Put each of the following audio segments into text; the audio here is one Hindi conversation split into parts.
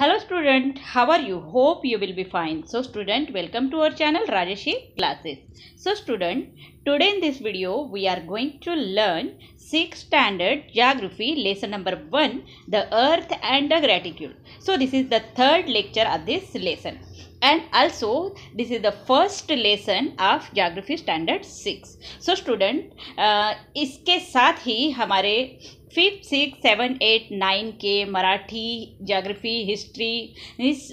hello student how are you hope you will be fine so student welcome to our channel rajeshi classes so student today in this video we are going to learn 6th standard geography lesson number 1 the earth and the Graticule. so this is the third lecture of this lesson and also this is the first lesson of geography standard 6 so student uh, इसके साथ ही हमारे fifth six seven eight nine के मराठी जोग्राफी हिस्ट्री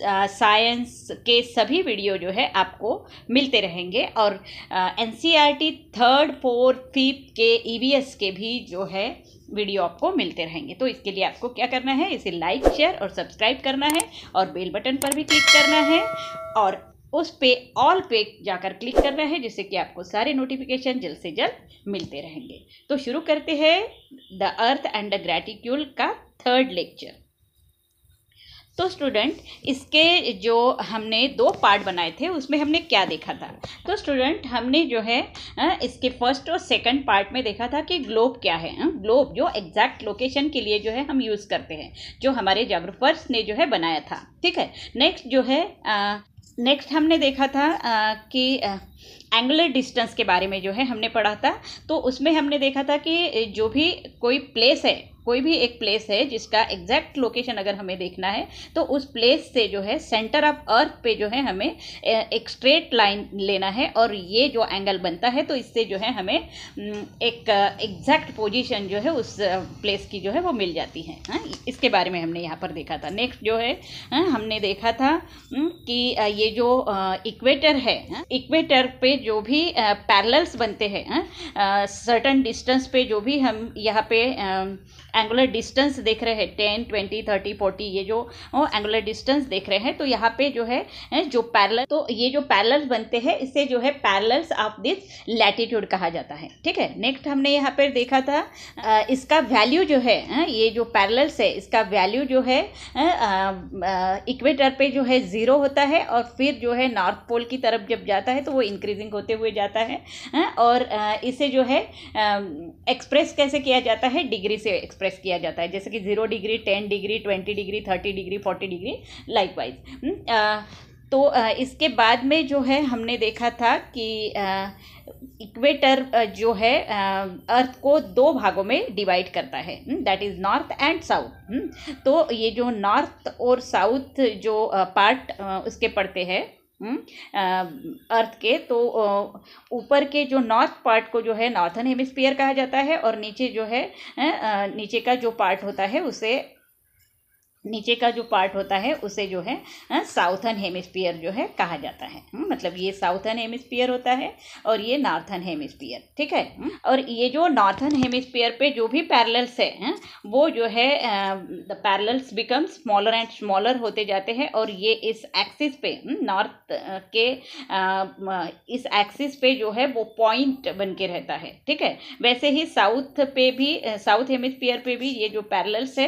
साइंस के सभी वीडियो जो है आपको मिलते रहेंगे और N C R T third fourth fifth के ई वी एस के भी जो है वीडियो आपको मिलते रहेंगे तो इसके लिए आपको क्या करना है इसे लाइक शेयर और सब्सक्राइब करना है और बेल बटन पर भी क्लिक करना है और उस पे ऑल पे जाकर क्लिक करना है जिससे कि आपको सारे नोटिफिकेशन जल्द से जल्द मिलते रहेंगे तो शुरू करते हैं the earth and the graticule का थर्ड लेक्चर तो स्टूडेंट इसके जो हमने दो पार्ट बनाए थे उसमें हमने क्या देखा था तो स्टूडेंट हमने जो है इसके फर्स्ट और सेकंड पार्ट में देखा था कि ग्लोब क्या है ग्लोब जो एग्जैक्ट लोकेशन के लिए जो है हम यूज़ करते हैं जो हमारे जाग्रफ़र्स ने जो है बनाया था ठीक है नेक्स्ट जो है नेक्स्ट हमने देखा था आ, कि एंगुलर डिस्टेंस के बारे में जो है हमने पढ़ा था तो उसमें हमने देखा था कि जो भी कोई प्लेस है कोई भी एक प्लेस है जिसका एग्जैक्ट लोकेशन अगर हमें देखना है तो उस प्लेस से जो है सेंटर ऑफ अर्थ पे जो है हमें एक स्ट्रेट लाइन लेना है और ये जो एंगल बनता है तो इससे जो है हमें एक एग्जैक्ट पोजीशन जो है उस प्लेस की जो है वो मिल जाती है हा? इसके बारे में हमने यहाँ पर देखा था नेक्स्ट जो है हा? हमने देखा था कि ये जो इक्वेटर है इक्वेटर हाँ, पे जो भी पैरल्स बनते हैं सर्टन हाँ, डिस्टेंस पे जो भी हम यहाँ पे एंगुलर डिस्टेंस देख रहे हैं टेन ट्वेंटी थर्टी फोर्टी ये जो एंगुलर डिस्टेंस देख रहे हैं तो यहाँ पे जो है जो पैरल तो ये जो पैरल्स बनते हैं इसे जो है पैरल्स ऑफ दिस लैटिट्यूड कहा जाता है ठीक है नेक्स्ट हमने यहाँ पर देखा था इसका वैल्यू जो है ये जो पैरल्स है इसका वैल्यू जो है इक्वेटर पे जो है ज़ीरो होता है और फिर जो है नॉर्थ पोल की तरफ जब जाता है तो वो इंक्रीजिंग होते हुए जाता है और इसे जो है एक्सप्रेस कैसे किया जाता है डिग्री से एक्सप्रेस एक्सप्रेस किया जाता है जैसे कि zero degree ten degree twenty degree thirty degree forty degree likewise hmm, तो इसके बाद में जो है हमने देखा था कि इक्वेटर जो है अर्थ को दो भागों में डिवाइड करता है that is north and south तो ये जो नॉर्थ और साउथ जो पार्ट उसके पड़ते हैं हम्म, अर्थ के तो ऊपर के जो नॉर्थ पार्ट को जो है नॉर्थन हेमिस्फीयर कहा जाता है और नीचे जो है नीचे का जो पार्ट होता है उसे नीचे का जो पार्ट होता है उसे जो है साउथन हेमिस्फीयर जो है कहा जाता है हम्म, मतलब ये साउथर्न हेमिस्फीयर होता है और ये नॉर्थन हेमिस्फीयर ठीक है हम्म, और ये जो नॉर्थन हेमिस्फीयर पे जो भी पैरेलल्स है हम्म, वो जो है the parallels become smaller and smaller होते जाते हैं और ये इस एक्सिस पे नॉर्थ के इस एक्सिस पे जो है वो पॉइंट बन के रहता है ठीक है वैसे ही साउथ पे भी साउथ हेमिस्फीयर पे भी ये जो पैरेलल्स है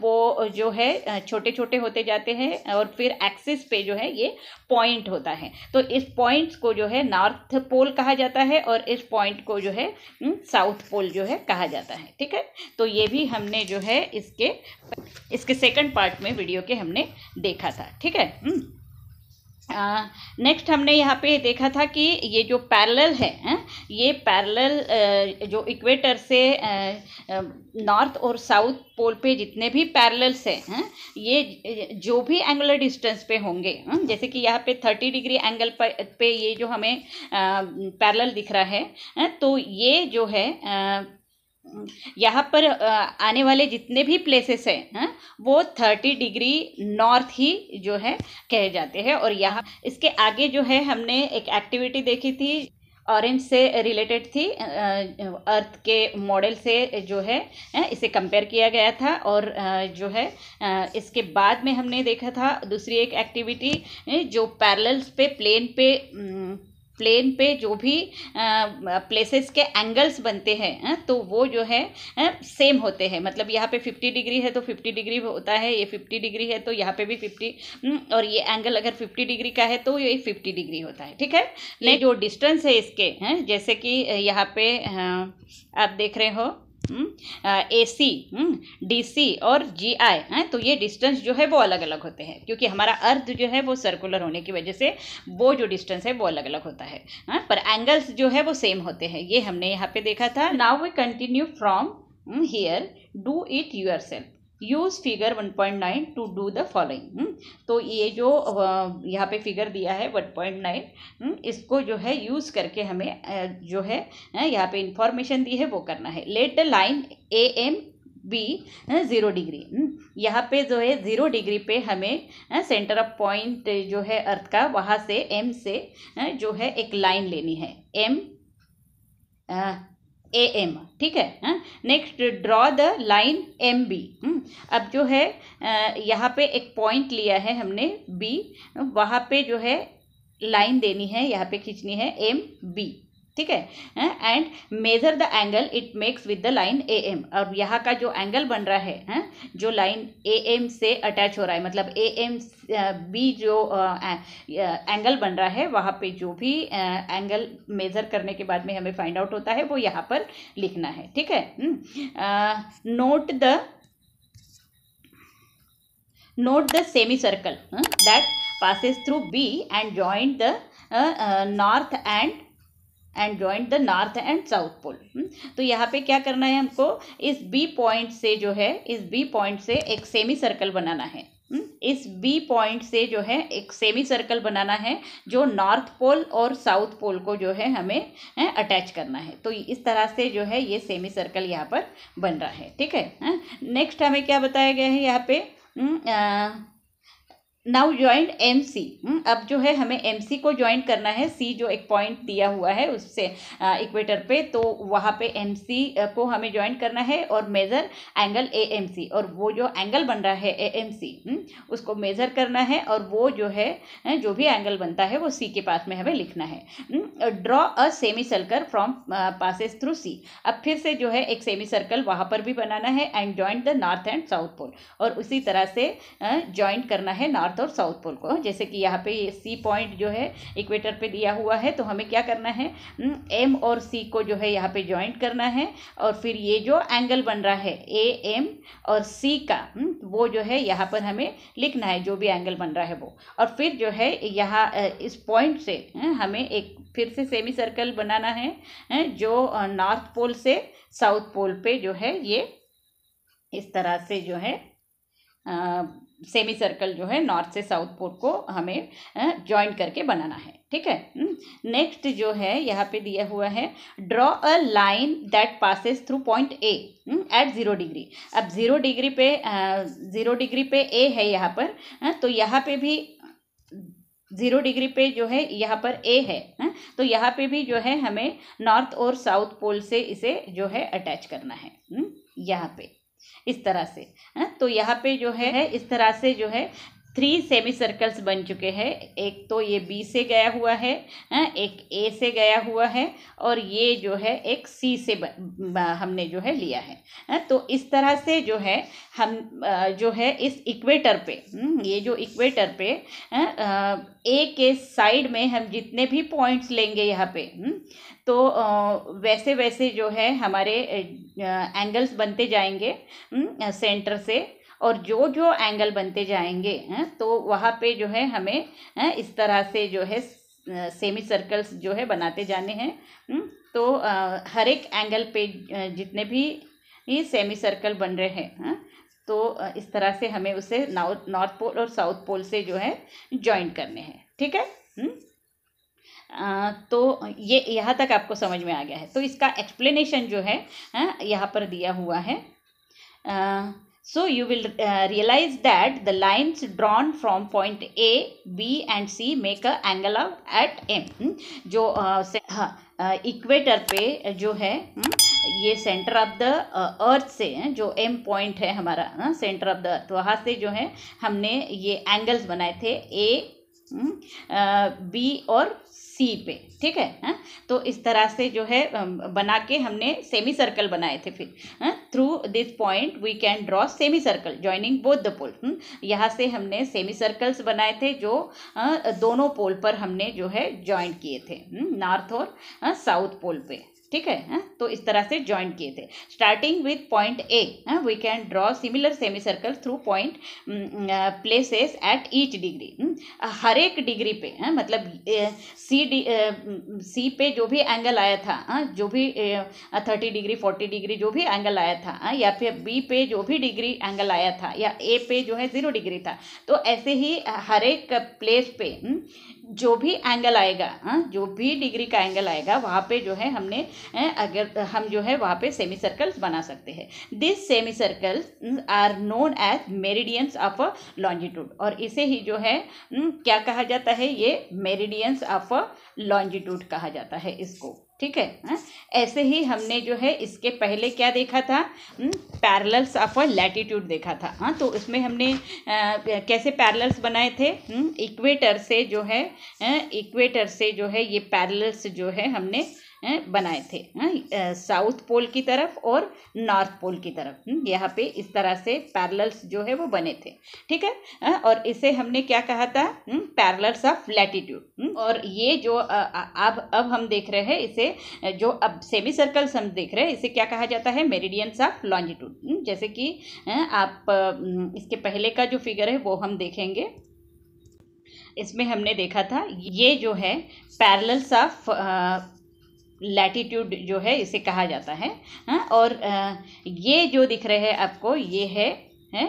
वो जो है है छोटे छोटे होते जाते हैं और फिर एक्सिस पे जो है ये पॉइंट होता है तो इस पॉइंट्स को जो है नॉर्थ पोल कहा जाता है और इस पॉइंट को जो है साउथ पोल जो है कहा जाता है ठीक है तो ये भी हमने जो है इसके इसके सेकंड पार्ट में वीडियो के हमने देखा था ठीक है नेक्स्ट हमने यहाँ पे देखा था कि ये जो पैरेलल है ये पैरेलल जो इक्वेटर से नॉर्थ और साउथ पोल पे जितने भी पैरेलल्स हैं ये जो भी एंगुलर डिस्टेंस पे होंगे जैसे कि यहाँ पे थर्टी डिग्री एंगल पे ये जो हमें पैरेलल दिख रहा है तो ये जो है यहाँ पर आने वाले जितने भी प्लेसेस हैं है, हाँ, वो थर्टी डिग्री नॉर्थ ही जो है कहे जाते हैं और यहाँ इसके आगे जो है हमने एक एक्टिविटी देखी थी ऑरेंज से रिलेटेड थी अर्थ के मॉडल से जो है हाँ, इसे कंपेयर किया गया था और जो है इसके बाद में हमने देखा था दूसरी एक एक्टिविटी हाँ, जो पैरल्स पे प्लेन पे प्लेन पे जो भी प्लेसेस के एंगल्स बनते हैं तो वो जो है सेम होते हैं मतलब यहाँ पे फिफ्टी डिग्री है तो फिफ्टी डिग्री होता है ये फिफ्टी डिग्री है तो यहाँ पे भी फिफ्टी हम्म, और ये एंगल अगर फिफ्टी डिग्री का है तो ये फिफ्टी डिग्री होता है ठीक है नहीं जो डिस्टेंस है इसके हैं जैसे कि यहाँ पे आप देख रहे हो ए सी डी सी और जी आई हैं तो ये डिस्टेंस जो है वो अलग अलग होते हैं क्योंकि हमारा अर्थ जो है वो सर्कुलर होने की वजह से वो जो डिस्टेंस है वो अलग अलग होता है हा? पर एंगल्स जो है वो सेम होते हैं ये हमने यहाँ पे देखा था now we continue from here do it yourself use figure 1.9 to do the following तो ये जो यहाँ पे फिगर दिया है 1.9 hmm? इसको जो है यूज़ करके हमें जो है यहाँ पे इंफॉर्मेशन दी है वो करना है let the line A M B zero degree यहाँ पे जो है ज़ीरो डिग्री पे हमें सेंटर ऑफ पॉइंट जो है अर्थ का वहाँ से एम से जो है एक लाइन लेनी है एम ए एम ठीक है next draw the line M B अब जो है यहाँ पे एक पॉइंट लिया है हमने बी वहाँ पे जो है लाइन देनी है यहाँ पे खींचनी है एम बी ठीक है and measure the angle it makes with the line A M और यहाँ का जो एंगल बन रहा है हैं जो लाइन ए एम से अटैच हो रहा है मतलब ए एम बी जो एंगल बन रहा है वहाँ पे जो भी एंगल मेजर करने के बाद में हमें फाइंड आउट होता है वो यहाँ पर लिखना है ठीक है note the note the semi circle that passes through B and joint the north and and joint the north and south pole तो यहाँ पे क्या करना है हमको इस बी पॉइंट से जो है इस बी पॉइंट से एक सेमी सर्कल बनाना है hmm? इस बी पॉइंट से जो है एक सेमी सर्कल बनाना है जो नॉर्थ पोल और साउथ पोल को जो है हमें अटैच करना है तो इस तरह से जो है ये सेमी सर्कल यहाँ पर बन रहा है ठीक है नेक्स्ट हमें क्या बताया गया है यहाँ पे आ, hmm? Now joint M C अब जो है हमें एम सी को ज्वाइन करना है सी जो एक पॉइंट दिया हुआ है उससे इक्वेटर पे तो वहाँ पे एम सी को हमें ज्वाइन करना है और measure angle A M C और वो जो एंगल बन रहा है ए एम सी उसको मेज़र करना है और वो जो है जो भी एंगल बनता है वो सी के पास में हमें लिखना है draw a semi circle from passes through C अब फिर से जो है एक सेमी सर्कल वहाँ पर भी बनाना है and joint the north and south pole और उसी तरह से ज्वाइंट करना है नॉर्थ नॉर्थ और साउथ पोल को जैसे कि यहाँ पे सी पॉइंट जो है इक्वेटर पे दिया हुआ है तो हमें क्या करना है एम हम्म, और सी को जो है यहाँ पे ज्वाइंट करना है और फिर ये जो एंगल बन रहा है ए एम और सी का हम्म, वो जो है यहाँ पर हमें लिखना है जो भी एंगल बन रहा है वो और फिर जो है यहाँ इस पॉइंट से हम्म, हमें एक फिर से सेमी सर्कल बनाना है जो नॉर्थ पोल से साउथ पोल पे जो है ये इस तरह से जो है सेमी सर्कल जो है नॉर्थ से साउथ पोल को हमें ज्वाइन करके बनाना है ठीक है हम्म, नेक्स्ट जो है यहाँ पे दिया हुआ है draw a line that passes through point A hmm, at zero degree अब ज़ीरो डिग्री पे ज़ीरो डिग्री पे ए है यहाँ पर तो यहाँ पे भी ज़ीरो डिग्री पे जो है यहाँ पर ए है तो यहाँ पे भी जो है हमें नॉर्थ और साउथ पोल से इसे जो है अटैच करना है हम्म, यहाँ पे इस तरह से है हाँ? तो यहाँ पे जो है इस तरह से जो है थ्री सेमी सर्कल्स बन चुके हैं एक तो ये बी से गया हुआ है एक ए से गया हुआ है और ये जो है एक सी से हमने जो है लिया है तो इस तरह से जो है हम जो है इस इक्वेटर पे हम्म, ये जो इक्वेटर पे ए के साइड में हम जितने भी पॉइंट्स लेंगे यहाँ पे हम्म, तो वैसे वैसे जो है हमारे एंगल्स बनते जाएंगे सेंटर हम्म, से और जो जो एंगल बनते जाएंगे तो वहाँ पे जो है हमें इस तरह से जो है सेमी सर्कल्स जो है बनाते जाने हैं हम्म, तो हर एक एंगल पे जितने भी ये सेमी सर्कल बन रहे हैं तो इस तरह से हमें उसे नॉर्थ पोल और साउथ पोल से जो है ज्वाइन करने हैं ठीक है आ, हम्म, तो ये यहाँ तक आपको समझ में आ गया है तो इसका एक्सप्लेनेशन जो है यहाँ पर दिया हुआ है आ, So you will uh, realize that the lines drawn from point A, B and C make a angle of at M. जो इक्वेटर uh, equator पे जो है ये सेंटर ऑफ द अर्थ से जो एम पॉइंट है हमारा सेंटर ऑफ द अर्थ वहाँ से जो है हमने ये एंगल्स बनाए थे ए बी और सी पे ठीक है हा? तो इस तरह से जो है बना के हमने सेमी सर्कल बनाए थे फिर through this point we can draw semi circle joining both the pole यहाँ से हमने सेमी सर्कल्स बनाए थे जो हाँ, दोनों पोल पर हमने जो है ज्वाइन किए थे नॉर्थ hm? और साउथ हाँ, पोल पे ठीक है हा? तो इस तरह से ज्वाइन किए थे starting with point A we can draw similar semi circle through point places at each degree हर एक डिग्री पे हा? मतलब सी डी सी पे जो भी एंगल आया था हा? जो भी थर्टी डिग्री फोर्टी डिग्री जो भी एंगल आया था हा? या फिर बी पे जो भी डिग्री एंगल आया था या ए पे जो है ज़ीरो डिग्री था तो ऐसे ही uh, हर एक प्लेस पे hm? जो भी एंगल आएगा हाँ, जो भी डिग्री का एंगल आएगा वहाँ पे जो है हमने हाँ, अगर हम जो है वहाँ पे सेमी सर्कल्स बना सकते हैं this semi circles are known as meridians of a longitude और इसे ही जो है हाँ, क्या कहा जाता है ये मेरिडियंस ऑफ अ लॉन्जिट्यूड कहा जाता है इसको ठीक है हा? ऐसे ही हमने जो है इसके पहले क्या देखा था पैरल्स ऑफ अ लैटिट्यूड देखा था हाँ तो उसमें हमने आ, कैसे पैरल्स बनाए थे इक्वेटर हम्म, से जो है इक्वेटर से जो है ये पैरल्स जो है हमने बनाए थे साउथ पोल की तरफ और नॉर्थ पोल की तरफ हम्म, यहाँ पे इस तरह से पैरल्स जो है वो बने थे ठीक है और इसे हमने क्या कहा था पैरल्स ऑफ लैटिट्यूड और ये जो अब अब हम देख रहे हैं इसे जो अब सेमी सर्कल्स हम देख रहे हैं इसे क्या कहा जाता है मेरिडियंस ऑफ लॉन्जिट्यूड जैसे कि आप हम्म, इसके पहले का जो फिगर है वो हम देखेंगे इसमें हमने देखा था ये जो है पैरल्स ऑफ लैटीट्यूड जो है इसे कहा जाता है हा? और ये जो दिख रहे हैं आपको ये है है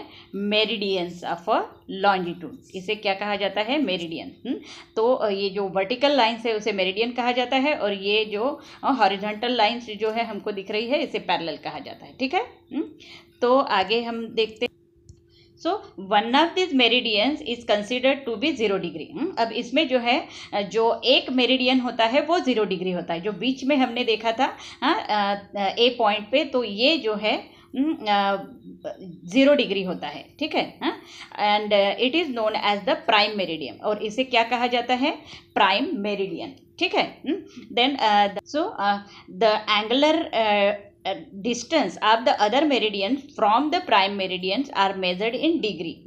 मेरिडियंस ऑफ लॉन्जिट्यूड इसे क्या कहा जाता है मेरिडियन हम्म, तो ये जो वर्टिकल लाइंस है उसे मेरिडियन कहा जाता है और ये जो हॉरिजॉन्टल लाइंस जो है हमको दिख रही है इसे पैरेलल कहा जाता है ठीक है हुँ? हम्म, तो आगे हम देखते so one of this meridians is considered to be zero degree अब इसमें जो है जो एक मेरिडियन होता है वो जीरो डिग्री होता है जो बीच में हमने देखा था ए हाँ, पॉइंट पे तो ये जो है ज़ीरो हम्म, डिग्री होता है ठीक है and it is known as the prime meridian और इसे क्या कहा जाता है प्राइम मेरिडियन ठीक है then so the angular distance of the other meridians from the prime meridians are measured in degree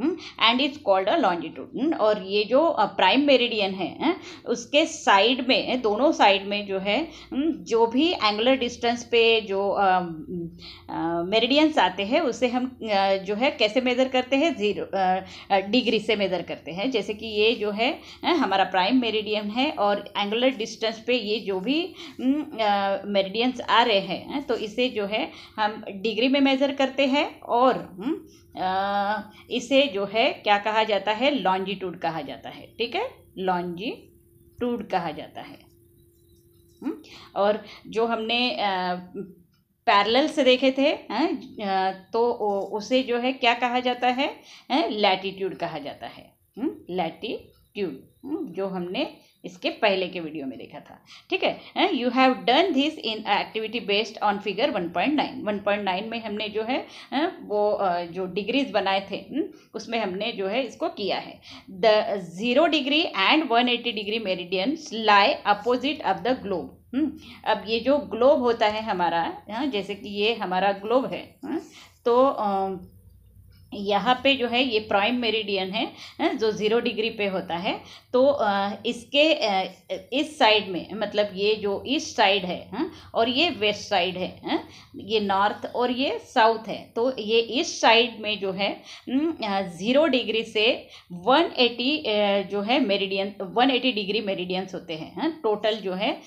and it's called a longitude और ये जो prime meridian है उसके side में दोनों side में जो है जो भी angular distance पे जो meridians आते हैं उसे हम जो है कैसे measure करते हैं जीरो degree से measure करते हैं जैसे कि ये जो है हमारा prime meridian है और angular distance पे ये जो भी meridians आ रहे हैं तो इसे जो है हम डिग्री में मेज़र करते हैं और हम्म, इसे जो है क्या कहा जाता है लॉन्जिट्यूड कहा जाता है ठीक है लॉन्जिट्यूड कहा जाता है हम्म, और जो हमने पैरेलल से देखे थे तो उसे जो है क्या कहा जाता है लैटीट्यूड कहा जाता है लैटीट्यूड हम्म, जो हमने इसके पहले के वीडियो में देखा था ठीक है you have done this in activity based on figure 1.9 1.9 में हमने जो है वो जो डिग्रीज बनाए थे हम्म, उसमें हमने जो है इसको किया है the zero degree and 180 degree meridians lie opposite of the globe अब ये जो ग्लोब होता है हमारा हाँ, जैसे कि ये हमारा ग्लोब है हाँ, तो यहाँ पे जो है ये प्राइम मेरिडियन है जो ज़ीरो डिग्री पे होता है तो इसके इस साइड में मतलब ये जो ईस्ट साइड है और ये वेस्ट साइड है ये नॉर्थ और ये साउथ है तो ये ईस्ट साइड में जो है ज़ीरो डिग्री से वन एटी जो है meridian one eighty degree meridians होते हैं टोटल जो है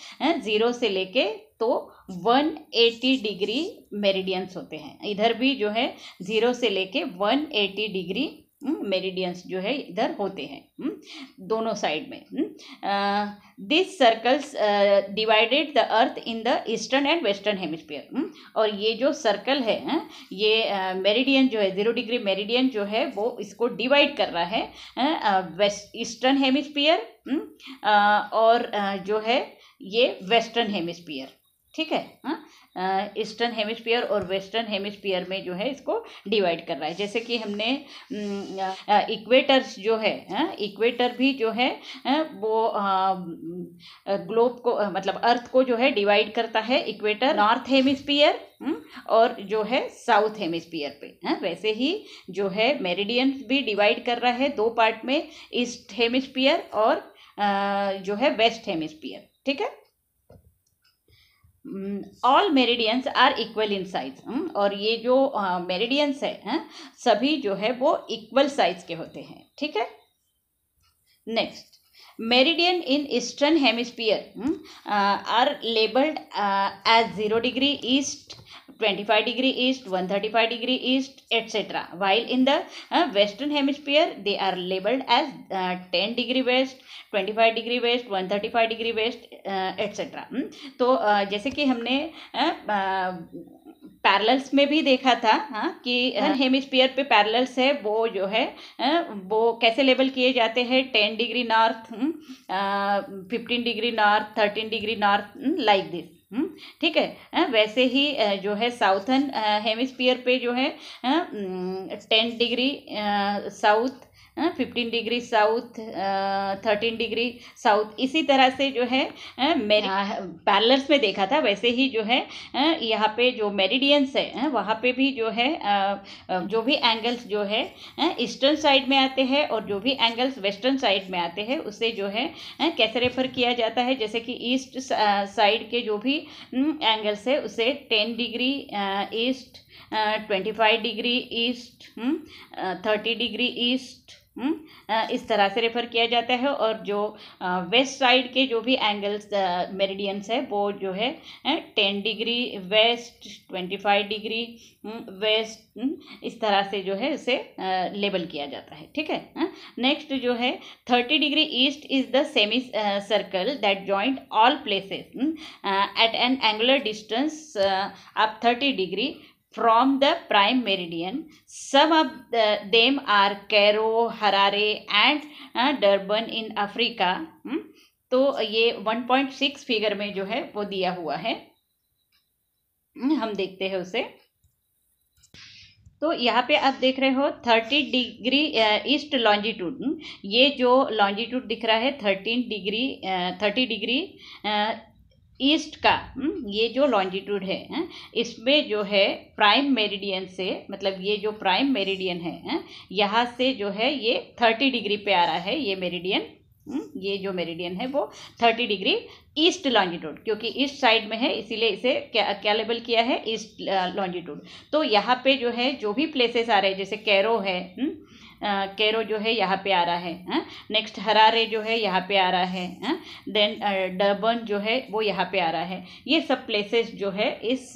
ज़ीरो से लेके तो 180 डिग्री मेरिडियंस होते हैं इधर भी जो है ज़ीरो से लेके 180 डिग्री हम्म, मेरिडियंस जो है इधर होते हैं हम्म, दोनों साइड में हम्म। This circles divided the earth in the eastern and western hemisphere और ये जो सर्कल है ये मेरिडियन जो है ज़ीरो डिग्री मेरिडियन जो है वो इसको डिवाइड कर रहा है वेस्ट ईस्टर्न हेमिस्फीयर और जो है ये वेस्टर्न हेमिस्फीयर ठीक है हाँ? ईस्टर्न हेमिस्फीयर और वेस्टर्न हेमिस्फीयर में जो है इसको डिवाइड कर रहा है जैसे कि हमने इक्वेटर्स जो है हाँ? इक्वेटर भी जो है हाँ, वो ग्लोब को मतलब अर्थ को जो है डिवाइड करता है इक्वेटर नॉर्थ हेमिस्फीयर और जो है साउथ हेमिस्फीयर पे है वैसे ही जो है मेरिडियन भी डिवाइड कर रहा है दो पार्ट में ईस्ट हेमिस्फीयर और जो है वेस्ट हेमिस्फीयर ठीक है all meridians are equal in size और ये जो मेरिडियंस uh, है hein? सभी जो है वो इक्वल साइज के होते हैं ठीक है next meridian in eastern hemisphere are labelled as zero degree east 25 degree east 135 degree east etc while in the uh, western hemisphere they are labeled as uh, 10 degree west 25 degree west 135 degree west uh, etc तो uh, जैसे कि हमने uh, uh, पैरल्स में भी देखा था हाँ कि हेमिस्फीयर पे पैरल्स है वो जो है वो कैसे लेबल किए जाते हैं ten degree north fifteen degree north thirteen degree north like this हम्म, ठीक है वैसे ही जो है साउथन हेमिस्फीयर पे जो है हम्म, ten degree south fifteen degree south thirteen degree south इसी तरह से जो है मेरी पैरलर्स हाँ। हाँ, में देखा था वैसे ही जो है यहाँ पे जो मेरिडियंस है वहाँ पे भी जो है जो भी एंगल्स जो है ईस्टर्न साइड में आते हैं और जो भी एंगल्स वेस्टर्न साइड में आते हैं उसे जो है कैसे रेफर किया जाता है जैसे कि ईस्ट साइड के जो भी एंगल्स है उसे ten degree east twenty five degree east thirty degree east हम्म, इस तरह से रेफ़र किया जाता है और जो वेस्ट साइड के जो भी एंगल्स मेरिडियंस है वो जो है ten degree west twenty five degree west इस तरह से जो है उसे लेबल किया जाता है ठीक है नेक्स्ट जो है thirty degree east is the semi circle that joint all places at an angular distance of thirty degree from the prime meridian. Some of the, them are Cairo, Harare and uh, Durban in Africa. Hmm? तो ये 1.6 फिगर में जो है वो दिया हुआ है हम देखते हैं उसे तो यहाँ पे आप देख रहे हो 30 डिग्री ईस्ट लॉन्जिट्यूड ये जो लॉन्जिट्यूड दिख रहा है 13 डिग्री 30 डिग्री ईस्ट का हम्म, ये जो लॉन्जिट्यूड है इसमें जो है प्राइम मेरिडियन से मतलब ये जो प्राइम मेरिडियन है यहाँ से जो है ये थर्टी डिग्री पे आ रहा है ये मेरिडियन हम्म, ये जो मेरिडियन है वो थर्टी डिग्री ईस्ट लॉन्जिट्यूड क्योंकि ईस्ट साइड में है इसीलिए इसे क्या क्या लेबल किया है ईस्ट लॉन्जिट्यूड तो यहाँ पे जो है जो भी प्लेसेस आ रहे हैं जैसे कैरो है हम्म, केरो जो है यहाँ पे आ रहा है नेक्स्ट हरारे जो है यहाँ पे आ रहा है देन डर्बन जो है वो यहाँ पे आ रहा है ये सब प्लेसेस जो है इस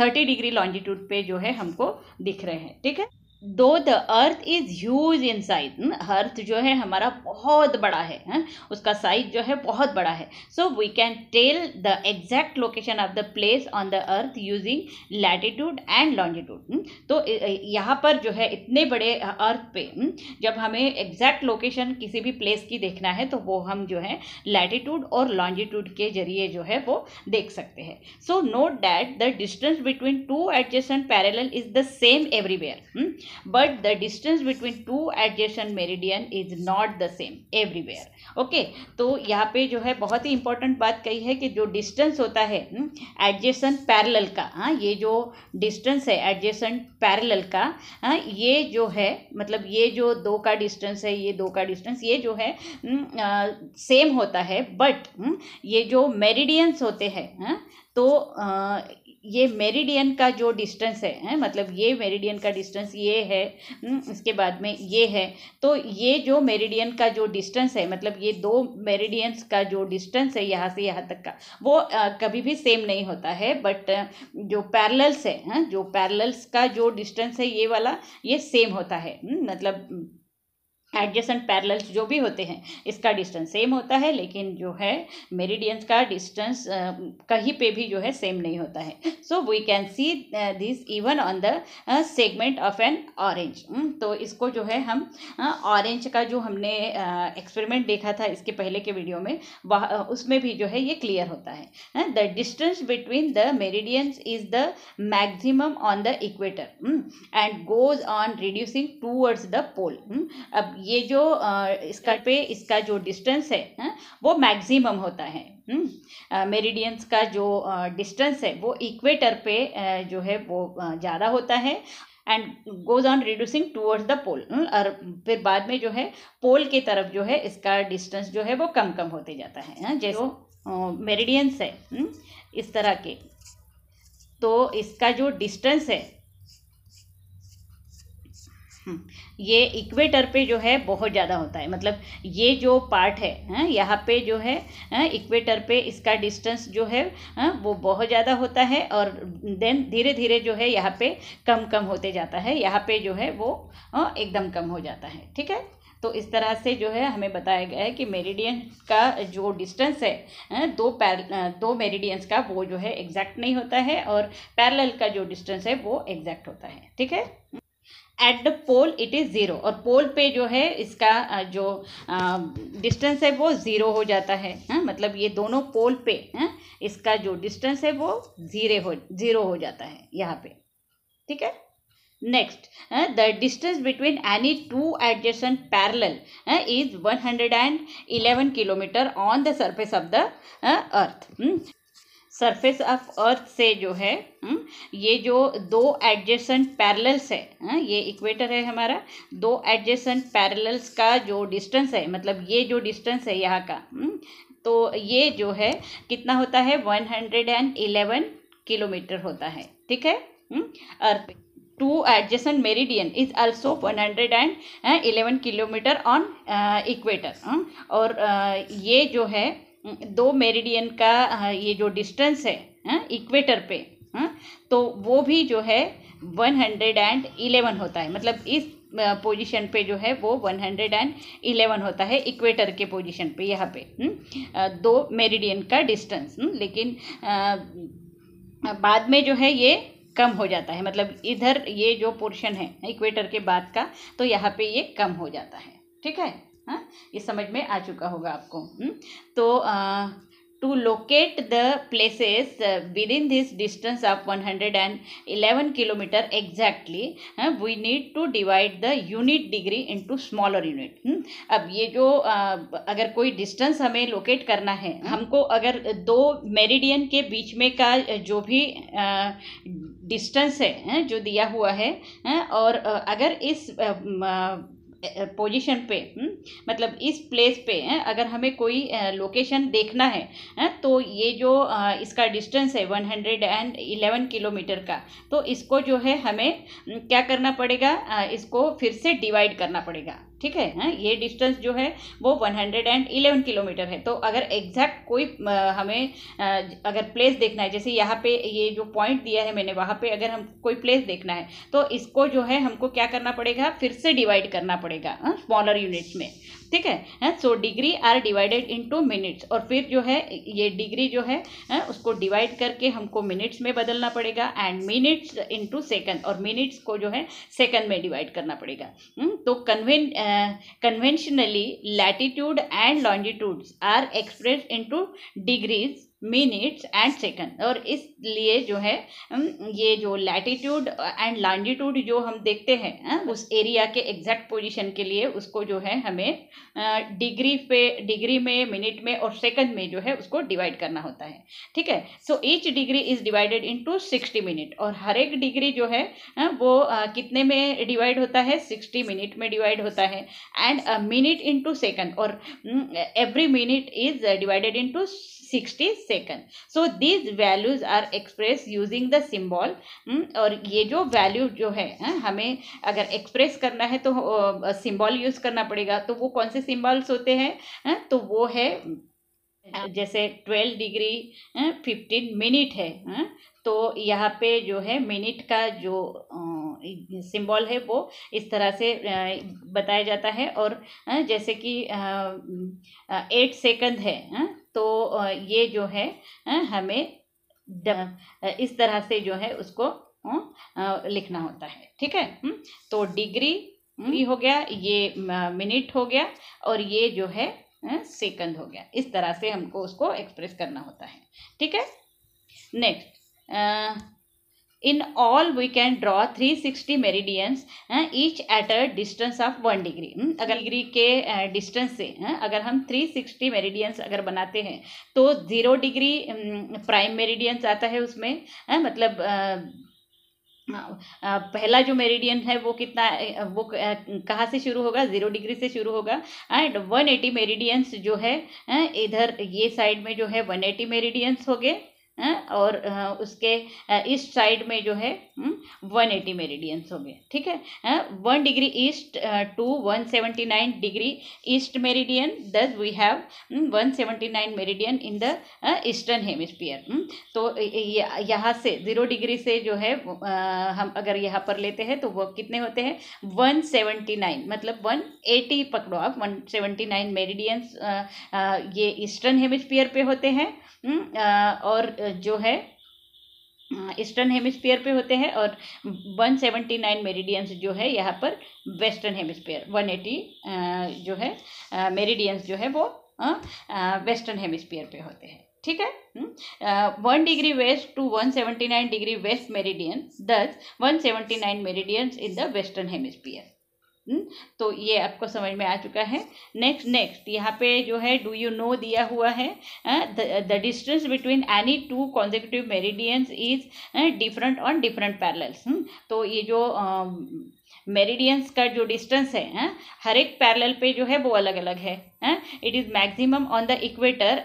थर्टी डिग्री लॉन्जिट्यूड पे जो है हमको दिख रहे हैं ठीक है though the earth is huge in size earth जो है हमारा बहुत बड़ा है हा? उसका साइज जो है बहुत बड़ा है so we can tell the exact location of the place on the earth using latitude and longitude तो यहाँ पर जो है इतने बड़े अर्थ पे हम्म, जब हमें एग्जैक्ट लोकेशन किसी भी प्लेस की देखना है तो वो हम जो है लैटिट्यूड और लॉन्जिट्यूड के जरिए जो है वो देख सकते हैं so note that the distance between two adjacent parallel is the same everywhere but the distance between two adjacent meridian is not the same everywhere okay okay, तो यहाँ पे जो है बहुत ही इंपॉर्टेंट बात कही है कि जो डिस्टेंस होता है एडजेसन हम्म, पैरेलल का हाँ ये जो डिस्टेंस है एडजेसन पैरेलल का हाँ ये जो है मतलब ये जो दो का डिस्टेंस है ये दो का डिस्टेंस ये जो है सेम हम्म, होता है बट हम्म, ये जो मेरिडियंस होते हैं हाँ, तो ये मेरिडियन का जो डिस्टेंस है, है मतलब ये मेरिडियन का डिस्टेंस ये है हम्म, इसके बाद में ये है तो ये जो मेरिडियन का जो डिस्टेंस है मतलब ये दो मेरिडियंस का जो डिस्टेंस है यहाँ से यहाँ तक का वो आ, कभी भी सेम नहीं होता है बट जो पैरल्स है, है जो पैरल्स का जो डिस्टेंस है ये वाला ये सेम होता है हम्म, मतलब एडजेसेंट पैरल्स जो भी होते हैं इसका डिस्टेंस सेम होता है लेकिन जो है मेरिडियंस का डिस्टेंस कहीं पे भी जो है सेम नहीं होता है so we can see this even on the segment of an orange तो इसको जो है हम ऑरेंज uh, का जो हमने एक्सपेरिमेंट uh, देखा था इसके पहले के वीडियो में वह उसमें भी जो है ये क्लियर होता है the distance between the meridians is the maximum on the equator and goes on reducing towards the pole अब ये जो स्कर्ट पे इसका जो डिस्टेंस हम्म, है वो मैक्सिमम होता है मेरिडियंस का जो डिस्टेंस है वो इक्वेटर पे जो है वो ज़्यादा होता है and goes on reducing towards the pole और फिर बाद में जो है पोल की तरफ जो है इसका डिस्टेंस जो है वो कम कम होते जाता है जैसे मेरिडियंस है हम्म, इस तरह के तो इसका जो डिस्टेंस है हम्म, ये इक्वेटर पे जो है बहुत ज़्यादा होता है मतलब ये जो पार्ट है हाँ, यहाँ पे जो है इक्वेटर हाँ, पे इसका डिस्टेंस जो है हाँ, वो बहुत ज़्यादा होता है और देन धीरे धीरे जो है यहाँ पे कम कम होते जाता है यहाँ पे जो है वो एकदम कम हो जाता है ठीक है तो इस तरह से जो है हमें बताया गया है कि मेरिडियन का जो डिस्टेंस है दो पैर दो मेरिडियंस का वो जो है एग्जैक्ट नहीं होता है और पैरल का जो डिस्टेंस है वो एग्जैक्ट होता है ठीक है at the pole it is zero और पोल पे जो है इसका जो डिस्टेंस है वो ज़ीरो हो जाता है हा? मतलब ये दोनों पोल पे हा? इसका जो डिस्टेंस है वो ज़ीरे हो ज़ीरो हो जाता है यहाँ पे ठीक है next the distance between any two adjacent parallel is one hundred and eleven kilometre on the surface of the earth surface of earth से जो है हम्म, ये जो दो एडजेसेंट पैरेलल्स है हाँ, ये इक्वेटर है हमारा दो एडजेसेंट पैरेलल्स का जो डिस्टेंस है मतलब ये जो डिस्टेंस है यहाँ का हम्म, तो ये जो है कितना होता है one hundred and eleven kilometre होता है ठीक है earth two adjacent meridian is also one hundred and eleven kilometre on equator और हाँ, ये जो है हम्म। दो मेरिडियन का हाँ, ये जो डिस्टेंस है हाँ, इक्वेटर पे हाँ, तो वो भी जो है वन हंड्रेड एंड इलेवन होता है मतलब इस पोजीशन पे जो है वो वन हंड्रेड एंड इलेवन होता है इक्वेटर के पोजीशन पे यहाँ पे हम्म। दो मेरिडियन का डिस्टेंस हम्म, लेकिन आ, बाद में जो है ये कम हो जाता है मतलब इधर ये जो पोर्शन है इक्वेटर के बाद का तो यहाँ पे ये कम हो जाता है ठीक है हाँ, ये समझ में आ चुका होगा आपको हम्म। तो to locate the places within this distance of one hundred and eleven kilometre exactly we need to divide the unit degree into smaller unit अब ये जो uh, अगर कोई डिस्टेंस हमें लोकेट करना है hmm? हमको अगर दो मेरिडियन के बीच में का जो भी डिस्टेंस uh, है हाँ, जो दिया हुआ है हाँ, और अगर इस uh, uh, पोजीशन पे हम्म, मतलब इस प्लेस पे अगर हमें कोई लोकेशन देखना है तो ये जो इसका डिस्टेंस है one hundred and eleven kilometre का तो इसको जो है हमें हम्म, क्या करना पड़ेगा इसको फिर से डिवाइड करना पड़ेगा ठीक है हा? ये डिस्टेंस जो है वो 111 किलोमीटर है तो अगर एग्जैक्ट कोई हमें अगर प्लेस देखना है जैसे यहाँ पे ये जो पॉइंट दिया है मैंने वहाँ पे अगर हम कोई प्लेस देखना है तो इसको जो है हमको क्या करना पड़ेगा फिर से डिवाइड करना पड़ेगा स्मॉलर हाँ, यूनिट्स में ठीक है हैं so degree are divided into minutes और फिर जो है ये डिग्री जो है, उसको डिवाइड करके हमको मिनट्स में बदलना पड़ेगा एंड मिनट्स इनटू सेकंड और मिनट्स को जो है सेकंड में डिवाइड करना पड़ेगा हुँ? हम्म? तो कन्वेन conventionally latitude and longitudes are express into degrees minutes and second और इसलिए जो है ये जो लैटिट्यूड एंड लॉन्जिट्यूड जो हम देखते हैं हाँ, उस एरिया के एग्जैक्ट पोजीशन के लिए उसको जो है हमें डिग्री पे डिग्री में मिनट में और सेकंड में जो है उसको डिवाइड करना होता है ठीक है so each degree is divided into sixty minute और हर एक डिग्री जो है हाँ, वो कितने में डिवाइड होता है सिक्सटी मिनट में डिवाइड होता है एंड मिनट इंटू सेकेंड और every minute is divided into sixty second so these values are express using the symbol और ये जो वैल्यू जो है हाँ, हमें अगर एक्सप्रेस करना है तो सिम्बॉल यूज करना पड़ेगा तो वो कौन से सिम्बॉल्स होते हैं हाँ, तो वो है जैसे ट्वेल्व डिग्री फिफ्टीन मिनट है हाँ, तो यहाँ पे जो है मिनट का जो सिंबल है वो इस तरह से बताया जाता है और जैसे कि एट सेकंड है तो ये जो है हमें इस तरह से जो है उसको लिखना होता है ठीक है हम्म, तो डिग्री हम्म, हम्म। हो गया ये मिनट हो गया और ये जो है सेकंड हो गया इस तरह से हमको उसको एक्सप्रेस करना होता है ठीक है next in all we can draw three sixty meridians each at a distance of one degree अगर डिग्री के डिस्टेंस eh, से eh, अगर हम थ्री सिक्सटी मेरिडियंस अगर बनाते हैं तो ज़ीरो डिग्री प्राइम मेरिडियंस आता है उसमें eh, मतलब पहला जो मेरिडियन है वो कितना वो कहाँ से शुरू होगा ज़ीरो डिग्री से शुरू होगा एंड वन एटी मेरिडियंस जो है इधर ये साइड में जो है वन एटी मेरिडियंस हो गए और उसके ईस्ट साइड में जो है वन एटी मेरिडियंस होंगे ठीक है one degree east to one seventy nine degree east meridian thus we have one seventy nine meridian in the eastern hemisphere तो यहाँ से ज़ीरो डिग्री से जो है हम अगर यहाँ पर लेते हैं तो वो कितने होते हैं वन सेवेंटी नाइन मतलब वन एटी पकड़ो आप वन सेवेंटी नाइन मेरिडियंस ये ईस्टर्न हेमिस्फीयर पे होते हैं हम्म, और जो है ईस्टर्न हेमिस्फीयर पे होते हैं और 179 मेरिडियंस जो है यहाँ पर वेस्टर्न हेमिस्फीयर 180 जो है मेरिडियंस जो है वो वेस्टर्न हेमिस्फीयर पे होते हैं ठीक है हम्म? One degree west to one seventy nine degree west meridian thus one seventy nine meridians in the western hemisphere हम्म, तो ये आपको समझ में आ चुका है नेक्स्ट नेक्स्ट यहाँ पे जो है डू यू नो दिया हुआ है the distance between any two consecutive meridians is different on different parallels तो ये जो uh, मेरिडियंस का जो डिस्टेंस है, हैं हर एक पैरेलल पे जो है वो अलग अलग है it is maximum on the equator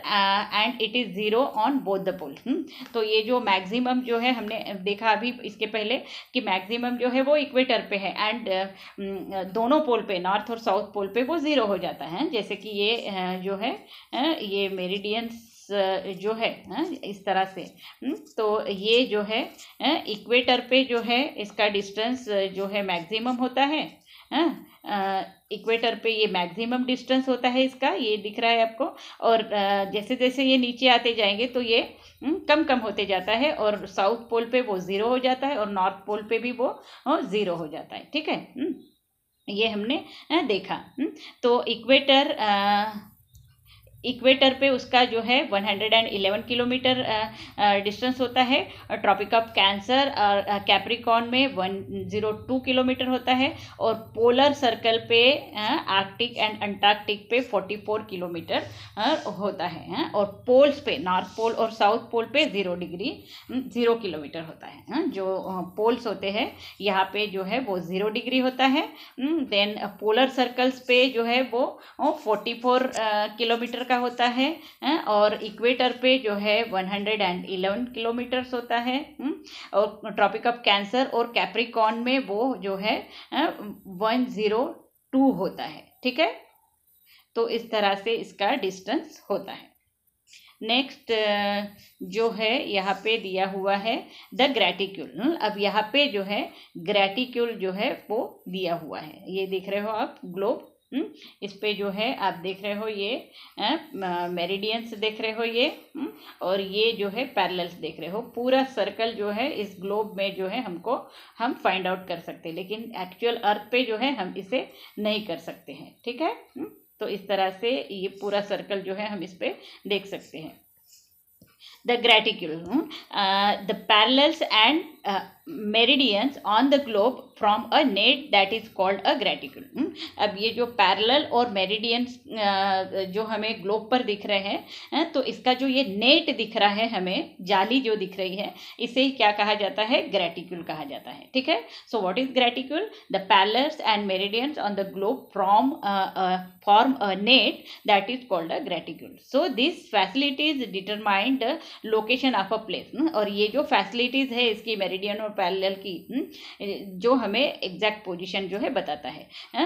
and it is zero on both the pole तो ये जो मैक्सिमम जो है हमने देखा अभी इसके पहले कि मैक्सिमम जो है वो इक्वेटर पे है एंड uh, हम्म, uh, दोनों पोल पे नॉर्थ और साउथ पोल पे वो ज़ीरो हो जाता है जैसे कि ये uh, जो है ये मेरीडियंस जो है इस तरह से हम्म, तो ये जो है इक्वेटर पे जो है इसका डिस्टेंस जो है मैक्सिमम होता है इक्वेटर पे ये मैक्सिमम डिस्टेंस होता है इसका ये दिख रहा है आपको और जैसे जैसे ये नीचे आते जाएंगे तो ये हम्म, कम कम होते जाता है और साउथ पोल पे वो ज़ीरो हो जाता है और नॉर्थ पोल पे भी वो ज़ीरो हो जाता है ठीक है हम्म, ये हमने देखा तो इक्वेटर इक्वेटर पे उसका जो है 111 किलोमीटर डिस्टेंस होता है ट्रॉपिक ऑफ कैंसर कैप्रिकॉन में 102 किलोमीटर होता है और पोलर सर्कल पे आर्कटिक एंड अंटार्कटिक पे 44 किलोमीटर होता है और पोल्स पे नॉर्थ पोल और साउथ पोल पे ज़ीरो डिग्री ज़ीरो किलोमीटर होता है जो पोल्स होते हैं यहाँ पे जो है वो ज़ीरो डिग्री होता है देन पोलर सर्कल्स पे जो है वो फोर्टी फोर किलोमीटर का का होता है और इक्वेटर पे जो है 111 किलोमीटर्स होता है हम्म, और ट्रॉपिक ऑफ कैंसर और कैप्रिकॉन में वो जो है 102 होता है ठीक है तो इस तरह से इसका डिस्टेंस होता है नेक्स्ट जो है यहाँ पे दिया हुआ है द ग्रेटिक्यूल हम्म, अब यहाँ पे जो है ग्रेटिक्यूल जो है वो दिया हुआ है ये देख रहे हो आप ग्लोब हम्म, इस पे जो है आप देख रहे हो ये मेरिडियंस देख रहे हो ये हम्म, और ये जो है पैरल्स देख रहे हो पूरा सर्कल जो है इस ग्लोब में जो है हमको हम फाइंड आउट कर सकते हैं लेकिन एक्चुअल अर्थ पे जो है हम इसे नहीं कर सकते हैं ठीक है हम्म, तो इस तरह से ये पूरा सर्कल जो है हम इस पर देख सकते हैं the graticulum, uh, the parallels and uh, meridians on the globe from a net that is called a graticulum. ab ye jo parallel or meridians uh, jo hame globe par dikh rahe hain है, तो इसका जो ये net dikh raha hai hame jali jo dikh rahi hai ise kya kaha jata hai graticule kaha jata hai theek hai So what is graticule? The parallels and meridians on the globe from a uh, uh, form a net that is called a graticule. So these facilities determined uh, location of a place और ये जो फैसिलिटीज़ है इसकी मेरिडियन और पैरेलल की hmm? जो हमें एग्जैक्ट पोजीशन जो है बताता है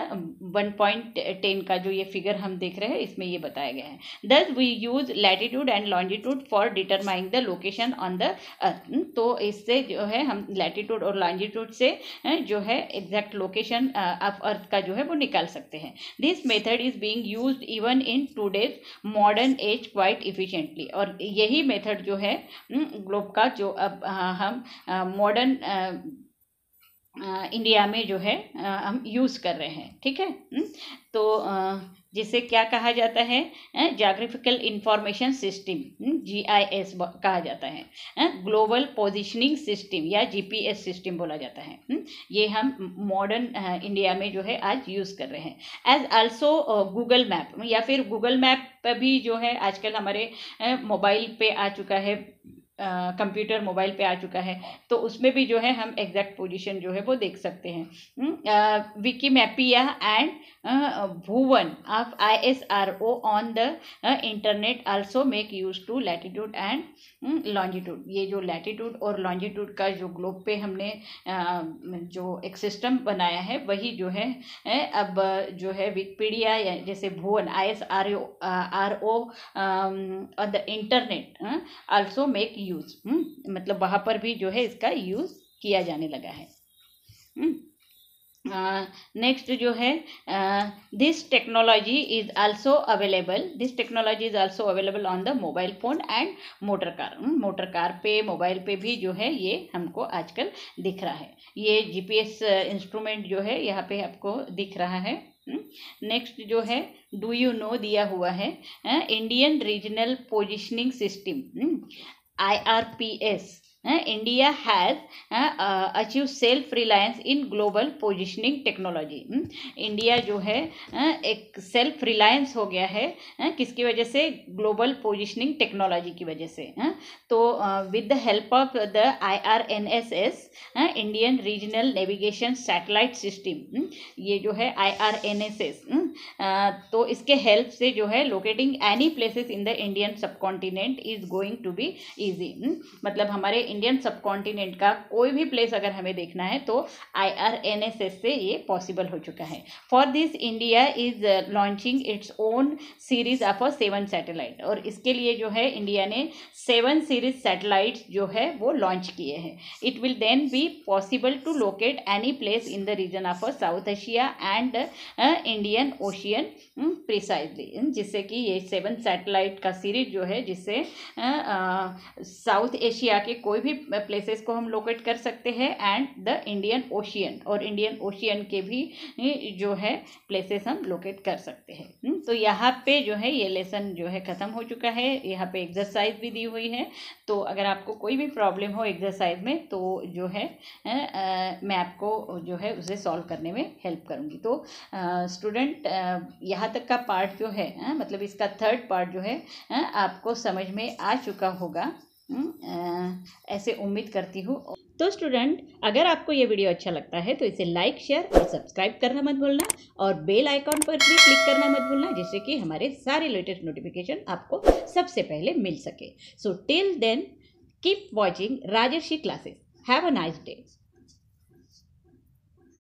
वन पॉइंट टेन का जो ये फिगर हम देख रहे हैं इसमें ये बताया गया है thus we use latitude and longitude for determining the location on the earth तो इससे जो है हम लैटिट्यूड और लॉन्जिट्यूड से हाँ, जो है एग्जैक्ट लोकेशन ऑफ अर्थ का जो है वो निकाल सकते हैं this method is being use even in today's modern age quite efficiently और यही मेथड मेथड जो है हम्म, ग्लोब का जो अब हम मॉडर्न इंडिया में जो है हम यूज़ कर रहे हैं ठीक है हम्म, तो जिसे क्या कहा जाता है जाग्राफिकल इंफॉर्मेशन सिस्टम जीआईएस कहा जाता है ग्लोबल पोजिशनिंग सिस्टम या जीपीएस सिस्टम बोला जाता है हम्म, ये हम मॉडर्न इंडिया में जो है आज यूज़ कर रहे हैं एज आल्सो गूगल मैप या फिर गूगल मैप पर भी जो है आजकल हमारे मोबाइल पे आ चुका है कंप्यूटर मोबाइल पे आ चुका है तो उसमें भी जो है हम एग्जैक्ट पोजीशन जो है वो देख सकते हैं Wikimapia and Bhuvan of I S R O on the internet also make use to latitude and longitude ये जो लैटिट्यूड और लॉन्जिट्यूड का जो ग्लोब पे हमने जो एक सिस्टम बनाया है वही जो है अब जो है विकपीडिया जैसे Bhuvan I S R O R O the internet also make use हम्म, मतलब वहाँ पर भी जो है इसका यूज़ किया जाने लगा है नेक्स्ट हम्म, जो है this technology is also available this technology is also available on the mobile phone and motor car motor car पे मोबाइल पे भी जो है ये हमको आजकल दिख रहा है ये जीपीएस इंस्ट्रूमेंट जो है यहाँ पे आपको दिख रहा है नेक्स्ट हम्म, जो है डू यू नो दिया हुआ है Indian regional positioning system IRPS India has achieve self reliance in global positioning technology India जो है एक सेल्फ रिलायंस हो गया है किसकी वजह से ग्लोबल पोजिशनिंग टेक्नोलॉजी की वजह से तो with the help of the I R N S S Indian regional navigation satellite system ये जो है I R N S S तो इसके हेल्प से जो है locating any places in the Indian subcontinent is going to be easy मतलब हमारे इंडियन सब कॉन्टिनेंट का कोई भी प्लेस अगर हमें देखना है तो I R N S S से ये पॉसिबल हो चुका है for this India is launching its own series of a seven satellite और इसके लिए जो है इंडिया ने सेवन सीरीज सैटेलाइट जो है वो लॉन्च किए हैं it will then be possible to locate any place in the region of South Asia and Indian Ocean precisely जिससे कि ये सेवन सैटेलाइट का सीरीज जो है जिससे साउथ uh, एशिया uh, के कोई कोई भी प्लेसेस को हम लोकेट कर सकते हैं एंड द इंडियन ओशियन और इंडियन ओशियन के भी जो है प्लेसेस हम लोकेट कर सकते हैं हम्म, तो यहाँ पे जो है ये लेसन जो है ख़त्म हो चुका है यहाँ पे एक्सरसाइज भी दी हुई है तो अगर आपको कोई भी प्रॉब्लम हो एक्सरसाइज में तो जो है आ, मैं आपको जो है उसे सॉल्व करने में हेल्प करूँगी तो स्टूडेंट यहाँ तक का पार्ट जो है आ, मतलब इसका थर्ड पार्ट जो है आ, आपको समझ में आ चुका होगा हम्म, ऐसे उम्मीद करती हूँ तो स्टूडेंट अगर आपको ये वीडियो अच्छा लगता है तो इसे लाइक शेयर और सब्सक्राइब करना मत भूलना और बेल आइकॉन पर भी क्लिक करना मत भूलना जिससे कि हमारे सारे लेटेस्ट नोटिफिकेशन आपको सबसे पहले मिल सके so till then keep watching Rajarshi classes have a nice day